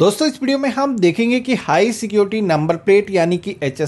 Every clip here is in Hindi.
दोस्तों इस वीडियो में हम देखेंगे कि हाई सिक्योरिटी नंबर प्लेट यानी कि एच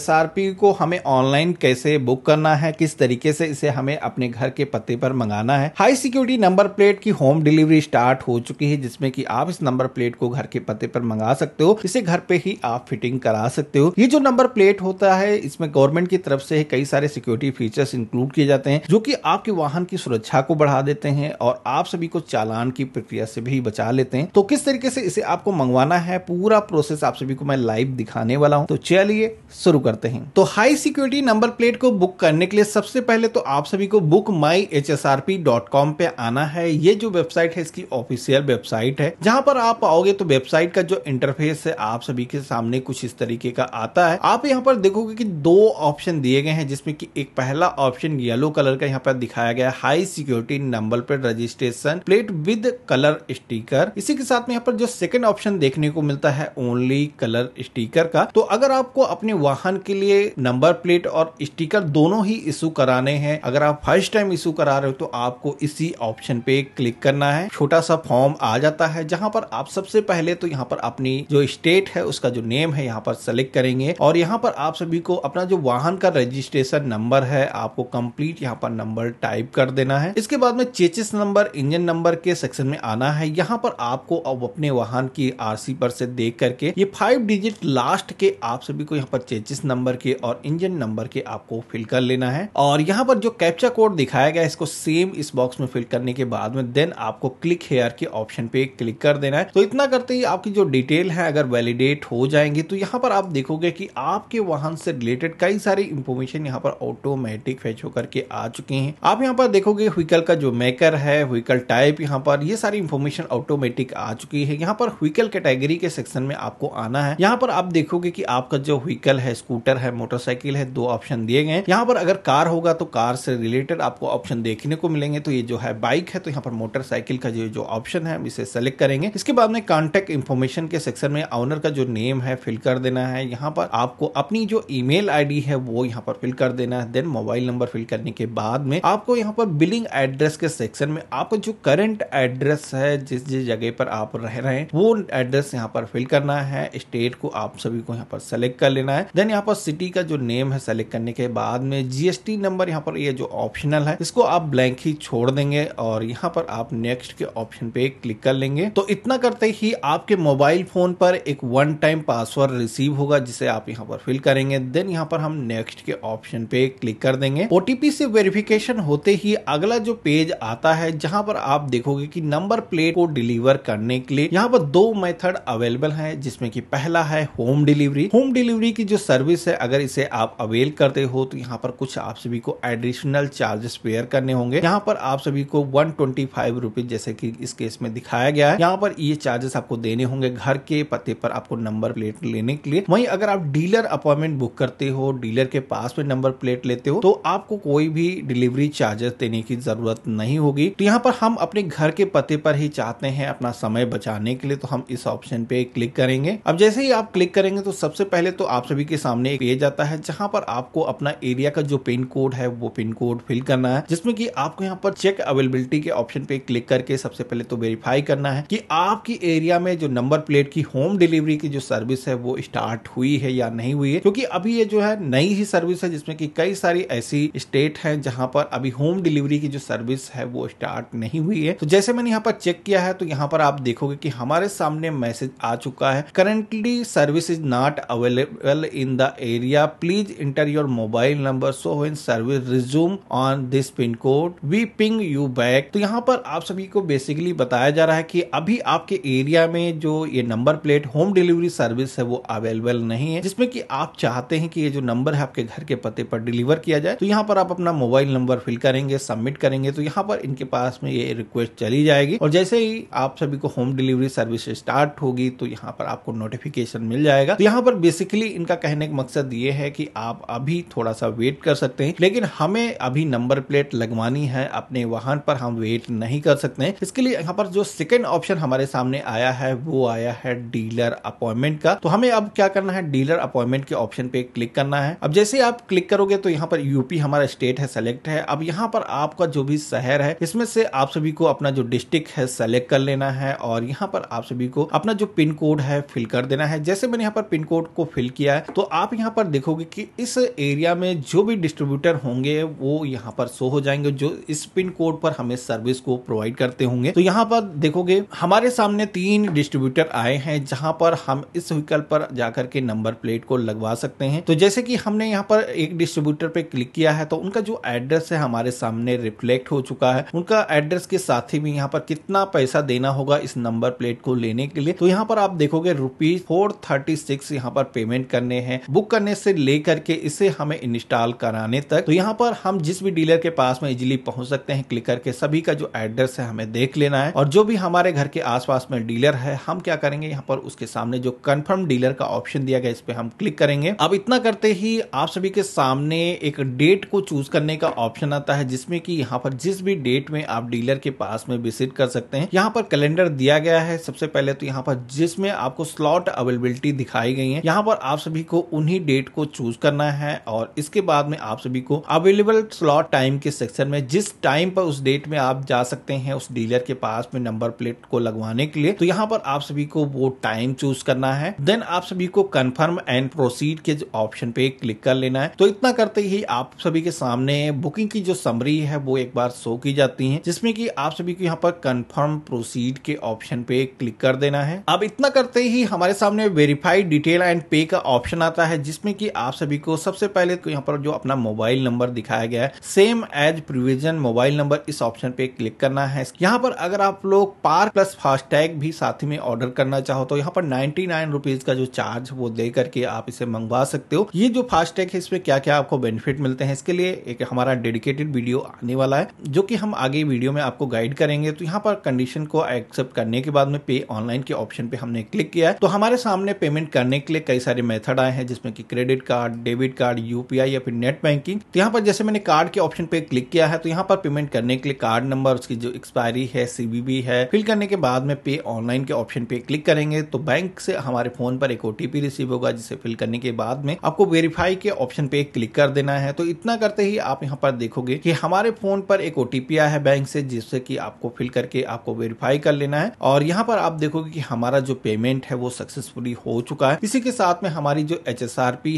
को हमें ऑनलाइन कैसे बुक करना है किस तरीके से इसे हमें अपने घर के पते पर मंगाना है हाई सिक्योरिटी नंबर प्लेट की होम डिलीवरी स्टार्ट हो चुकी है जिसमें कि आप इस नंबर प्लेट को घर के पते पर मंगा सकते हो इसे घर पे ही आप फिटिंग करा सकते हो ये जो नंबर प्लेट होता है इसमें गवर्नमेंट की तरफ से कई सारे सिक्योरिटी फीचर्स इंक्लूड किए जाते हैं जो की आपके वाहन की सुरक्षा को बढ़ा देते हैं और आप सभी को चालान की प्रक्रिया से भी बचा लेते हैं तो किस तरीके से इसे आपको मंगवाना है पूरा प्रोसेस आप सभी को मैं लाइव दिखाने वाला हूं तो चलिए शुरू करते हैं तो हाई सिक्योरिटी नंबर प्लेट को बुक करने के लिए सबसे पहले तो आप सभी को book my H S R P dot com पे आना है ये जो वेबसाइट है इसकी ऑफिशियल वेबसाइट है जहां पर आप आओगे तो वेबसाइट का जो इंटरफेस है आप सभी के सामने कुछ इस तरीके का आता है आप यहाँ पर देखोगे की दो ऑप्शन दिए गए हैं जिसमे की एक पहला ऑप्शन येलो कलर का यहाँ पर दिखाया गया high security number plate registration plate with colour sticker इसी के साथ में यहाँ पर जो सेकंड ऑप्शन देखने देखने को मिलता है ओनली कलर स्टीकर का तो अगर आपको अपने वाहन के लिए नंबर प्लेट और स्टीकर दोनों ही इशू कराने हैं अगर आप फर्स्ट टाइम इशू करा रहे हो तो आपको इसी ऑप्शन पे क्लिक करना है छोटा सा फॉर्म आ जाता है जहां पर आप सबसे पहले तो यहाँ पर अपनी जो स्टेट है उसका जो नेम है यहाँ पर सेलेक्ट करेंगे और यहाँ पर आप सभी को अपना जो वाहन का रजिस्ट्रेशन नंबर है आपको कंप्लीट यहाँ पर नंबर टाइप कर देना है इसके बाद में चेचिस नंबर इंजन नंबर के सेक्शन में आना है यहाँ पर आपको अब अपने वाहन की आरसी पर से देख करके ये फाइव डिजिट लास्ट के आप सभी को यहाँ पर चेचिस नंबर के और इंजन नंबर के आपको फिल कर लेना है और यहाँ पर जो कैप्चा कोड दिखाया गया इसको सेम इस बॉक्स में फिल करने के बाद में देन आपको क्लिक हेयर के ऑप्शन पे क्लिक कर देना है तो इतना करते ही आपकी जो डिटेल है अगर वैलिडेट हो जाएंगे तो यहाँ पर आप देखोगे की आपके वाहन से रिलेटेड कई सारी इंफॉर्मेशन यहाँ पर ऑटोमेटिक फैच होकर के आ चुके हैं आप यहाँ पर देखोगे व्हीकल का जो मेकर है व्हीकल टाइप यहाँ पर ये सारी इंफॉर्मेशन ऑटोमेटिक आ चुकी है यहाँ पर व्हीकल कैटेगरी कैटेगरी के सेक्शन में आपको आना है यहाँ पर आप देखोगे की आपका जो व्हीकल है स्कूटर है मोटरसाइकिल है दो ऑप्शन दिए गए यहाँ पर अगर कार होगा तो कार से रिलेटेड आपको ऑप्शन देखने को मिलेंगे तो ये जो है बाइक है तो यहाँ पर मोटरसाइकिल का जो ऑप्शन है इसे सेलेक्ट करेंगे इसके बाद में कॉन्टेक्ट इन्फॉर्मेशन के सेक्शन में ऑनर का जो नेम है फिल कर देना है यहाँ पर आपको अपनी जो ईमेल आईडी है वो यहाँ पर फिल कर देना है देन मोबाइल नंबर फिल करने के बाद में आपको यहाँ पर बिलिंग एड्रेस के सेक्शन में आपका जो करंट एड्रेस है जिस जिस जगह पर आप रह रहे हैं वो एड्रेस यहाँ पर फिल करना है स्टेट को आप सभी को यहाँ पर सेलेक्ट कर लेना है देन यहाँ पर सिटी का जो नेम है सेलेक्ट करने के बाद में जीएसटी नंबर यहाँ पर ये यह जो ऑप्शनल है इसको आप ब्लैंक ही छोड़ देंगे और यहाँ पर आप नेक्स्ट के ऑप्शन पे क्लिक कर लेंगे तो इतना करते ही आपके मोबाइल फोन पर एक वन टाइम पासवर्ड रिसीव होगा जिसे आप यहाँ पर फिल करेंगे देन यहाँ पर हम नेक्स्ट के ऑप्शन पे क्लिक कर देंगे ओटीपी से वेरिफिकेशन होते ही अगला जो पेज आता है जहाँ पर आप देखोगे की नंबर प्लेट को डिलीवर करने के लिए यहाँ पर दो मेथड अवेलेबल हैं जिसमें कि पहला है होम डिलीवरी होम डिलीवरी की जो सर्विस है अगर इसे आप अवेल करते हो तो यहाँ पर कुछ आप सभी को एडिशनल चार्जेस पेयर करने होंगे यहाँ पर आप सभी को वन ट्वेंटी फाइव रुपीज जैसे की इस केस में दिखाया गया है यहाँ पर ये चार्जेस आपको देने होंगे घर के पते पर आपको नंबर प्लेट लेने के लिए वही अगर आप डीलर अपॉइंटमेंट बुक करते हो डीलर के पास में नंबर प्लेट लेते हो तो आपको कोई भी डिलीवरी चार्जेस देने की जरूरत नहीं होगी तो यहाँ पर हम अपने घर के पते पर ही चाहते हैं अपना समय बचाने के लिए तो हम इस ऑप्शन ऑप्शन पे क्लिक करेंगे अब जैसे ही आप क्लिक करेंगे तो सबसे पहले तो आप सभी के सामने एक पेज आता है जहां पर आपको अपना एरिया का जो पिन कोड है वो पिन कोड फिल करना है जिसमें कि आपको यहाँ पर चेक अवेलेबिलिटी के ऑप्शन पे क्लिक करके सबसे पहले तो वेरीफाई करना है कि आपकी एरिया में जो नंबर प्लेट की होम डिलीवरी की जो सर्विस है वो स्टार्ट हुई है या नहीं हुई है क्योंकि अभी ये जो है नई ही सर्विस है जिसमें कि कई सारी ऐसी स्टेट है जहां पर अभी होम डिलीवरी की जो सर्विस है वो स्टार्ट नहीं हुई है तो जैसे मैंने यहाँ पर चेक किया है तो यहाँ पर आप देखोगे कि हमारे सामने मैसेज मैसेज आ चुका है currently service is not available in the area please enter your mobile number so when service resume on this pin code we ping you back तो यहाँ पर आप सभी को बेसिकली बताया जा रहा है कि अभी आपके एरिया में जो ये number plate home delivery service है वो अवेलेबल नहीं है जिसमें कि आप चाहते हैं कि ये जो नंबर है आपके घर के पते पर डिलीवर किया जाए तो यहाँ पर आप अपना मोबाइल नंबर फिल करेंगे सबमिट करेंगे तो यहाँ पर इनके पास में ये रिक्वेस्ट चली जाएगी और जैसे ही आप सभी को होम डिलीवरी सर्विस स्टार्ट हो होगी तो यहाँ पर आपको नोटिफिकेशन मिल जाएगा तो यहाँ पर बेसिकली इनका कहने का मकसद ये है कि आप अभी थोड़ा सा वेट कर सकते हैं लेकिन हमें अभी नंबर प्लेट लगवानी है अपने वाहन पर हम वेट नहीं कर सकते हैं इसके लिए यहाँ पर जो सेकेंड ऑप्शन हमारे सामने आया है वो आया है डीलर अपॉइंटमेंट का तो हमें अब क्या करना है डीलर अपॉइंटमेंट के ऑप्शन पे क्लिक करना है अब जैसे आप क्लिक करोगे तो यहाँ पर यूपी हमारा स्टेट है सेलेक्ट है अब यहाँ पर आपका जो भी शहर है इसमें से आप सभी को अपना जो डिस्ट्रिक्ट है सेलेक्ट कर लेना है और यहाँ पर आप सभी को अपना जो पिन कोड है फिल कर देना है जैसे मैंने यहाँ पर पिन कोड को फिल किया है तो आप यहाँ पर देखोगे कि इस एरिया में जो भी डिस्ट्रीब्यूटर होंगे वो यहाँ पर शो हो जाएंगे जो इस पिन कोड पर हमें सर्विस को प्रोवाइड करते होंगे तो यहाँ पर देखोगे हमारे सामने तीन डिस्ट्रीब्यूटर आए हैं जहाँ पर हम इस व्हीकल पर जाकर के नंबर प्लेट को लगवा सकते हैं तो जैसे कि हमने यहाँ पर एक डिस्ट्रीब्यूटर पे क्लिक किया है तो उनका जो एड्रेस है हमारे सामने रिफ्लेक्ट हो चुका है उनका एड्रेस के साथ ही भी यहाँ पर कितना पैसा देना होगा इस नंबर प्लेट को लेने के लिए तो यहाँ पर आप देखोगे रुपीज फोर थर्टी सिक्स यहाँ पर पेमेंट करने हैं बुक करने से लेकर के इसे हमें इंस्टॉल कराने तक तो यहाँ पर हम जिस भी डीलर के पास में इजिली पहुंच सकते हैं क्लिक करके सभी का जो एड्रेस है हमें देख लेना है और जो भी हमारे घर के आसपास में डीलर है हम क्या करेंगे यहाँ पर उसके सामने जो कन्फर्म डीलर का ऑप्शन दिया गया इस पर हम क्लिक करेंगे अब इतना करते ही आप सभी के सामने एक डेट को चूज करने का ऑप्शन आता है जिसमें कि यहाँ पर जिस भी डेट में आप डीलर के पास में विजिट कर सकते हैं यहाँ पर कैलेंडर दिया गया है सबसे पहले तो यहाँ पर जिसमें आपको स्लॉट अवेलेबिलिटी दिखाई गई है यहाँ पर आप सभी को उन्ही डेट को चूज करना है और इसके बाद में आप सभी को अवेलेबल स्लॉट टाइम के सेक्शन में जिस टाइम पर उस डेट में आप जा सकते हैं उस डीलर के पास में नंबर प्लेट को लगवाने के लिए तो यहाँ पर आप सभी को वो टाइम चूज करना है देन आप सभी को कंफर्म एंड प्रोसीड के ऑप्शन पे क्लिक कर लेना है तो इतना करते ही आप सभी के सामने बुकिंग की जो समरी है वो एक बार शो की जाती है जिसमें कि आप सभी को यहाँ पर कंफर्म प्रोसीड के ऑप्शन पे क्लिक कर देना है अब इतना करते ही हमारे सामने वेरीफाइड डिटेल एंड पे का ऑप्शन आता है जिसमें कि आप सभी को सबसे पहले तो यहाँ पर जो अपना मोबाइल नंबर दिखाया गया है same as previous mobile number इस ऑप्शन पे क्लिक करना है यहाँ पर अगर आप लोग पार प्लस फास्टैग भी साथ में ऑर्डर करना चाहो तो यहाँ पर नाइन्टी नाइन रुपीज का जो चार्ज वो दे करके आप इसे मंगवा सकते हो ये जो फास्टैग है इसमें क्या क्या आपको बेनिफिट मिलते हैं इसके लिए एक हमारा डेडिकेटेड वीडियो आने वाला है जो की हम आगे वीडियो में आपको गाइड करेंगे तो यहाँ पर कंडीशन को एक्सेप्ट करने के बाद में पे ऑनलाइन के ऑप्शन ऑप्शन पे हमने क्लिक किया है तो हमारे सामने पेमेंट करने के लिए कई सारे मेथड आए हैं जिसमें कि credit card debit card UPI या फिर नेट बैंकिंग तो यहाँ पर जैसे मैंने कार्ड के ऑप्शन पे क्लिक किया है तो यहाँ पर पेमेंट करने के लिए कार्ड नंबर उसकी जो एक्सपायरी है सीबीबी है फिल करने के बाद में पे ऑनलाइन के ऑप्शन पे क्लिक करेंगे तो बैंक से हमारे फोन पर एक ओटीपी रिसीव होगा जिसे फिल करने के बाद में आपको वेरीफाई के ऑप्शन पे क्लिक कर देना है तो इतना करते ही आप यहाँ पर देखोगे कि हमारे फोन पर एक ओटीपी आया है बैंक से जिससे कि आपको फिल करके आपको वेरीफाई कर लेना है और यहाँ पर आप देखोगे कि हम हमारा जो पेमेंट है वो सक्सेसफुली हो चुका है इसी के साथ में हमारी जो एच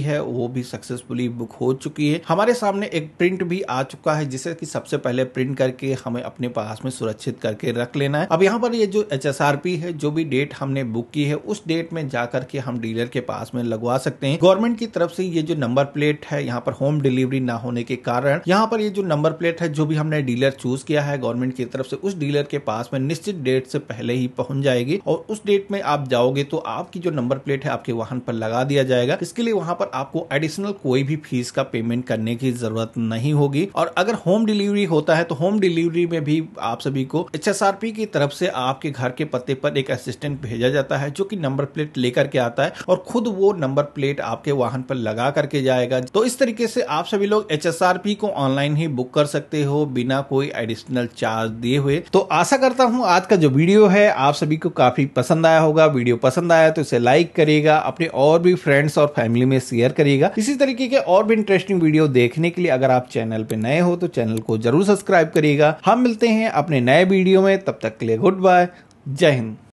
है वो भी सक्सेसफुली बुक हो चुकी है हमारे सामने एक प्रिंट भी आ चुका है जिसे कि सबसे पहले प्रिंट करके हमें अपने पास में सुरक्षित करके रख लेना है अब यहाँ पर ये जो एच है जो भी डेट हमने बुक की है उस डेट में जाकर के हम डीलर के पास में लगवा सकते हैं गवर्नमेंट की तरफ से ये जो नंबर प्लेट है यहाँ पर होम डिलीवरी ना होने के कारण यहाँ पर ये जो नंबर प्लेट है जो भी हमने डीलर चूज किया है गवर्नमेंट की तरफ से उस डीलर के पास में निश्चित डेट से पहले ही पहुंच जाएगी और उस डेट प्लेट में आप जाओगे तो आपकी जो नंबर प्लेट है आपके वाहन पर लगा दिया जाएगा इसके लिए वहां पर आपको एडिशनल कोई भी फीस का पेमेंट करने की जरूरत नहीं होगी और अगर होम डिलीवरी होता है तो होम डिलीवरी में भी आप सभी को एच की तरफ से आपके घर के पते पर एक असिस्टेंट भेजा जाता है जो की नंबर प्लेट लेकर के आता है और खुद वो नंबर प्लेट आपके वाहन पर लगा करके जाएगा तो इस तरीके से आप सभी लोग एच को ऑनलाइन ही बुक कर सकते हो बिना कोई एडिशनल चार्ज दिए हुए तो आशा करता हूँ आज का जो वीडियो है आप सभी को काफी पसंद पसंद आया होगा वीडियो पसंद आया तो इसे लाइक करिएगा अपने और भी फ्रेंड्स और फैमिली में शेयर करिएगा इसी तरीके के और भी इंटरेस्टिंग वीडियो देखने के लिए अगर आप चैनल पे नए हो तो चैनल को जरूर सब्सक्राइब करिएगा हम मिलते हैं अपने नए वीडियो में तब तक के लिए गुड बाय जय हिंद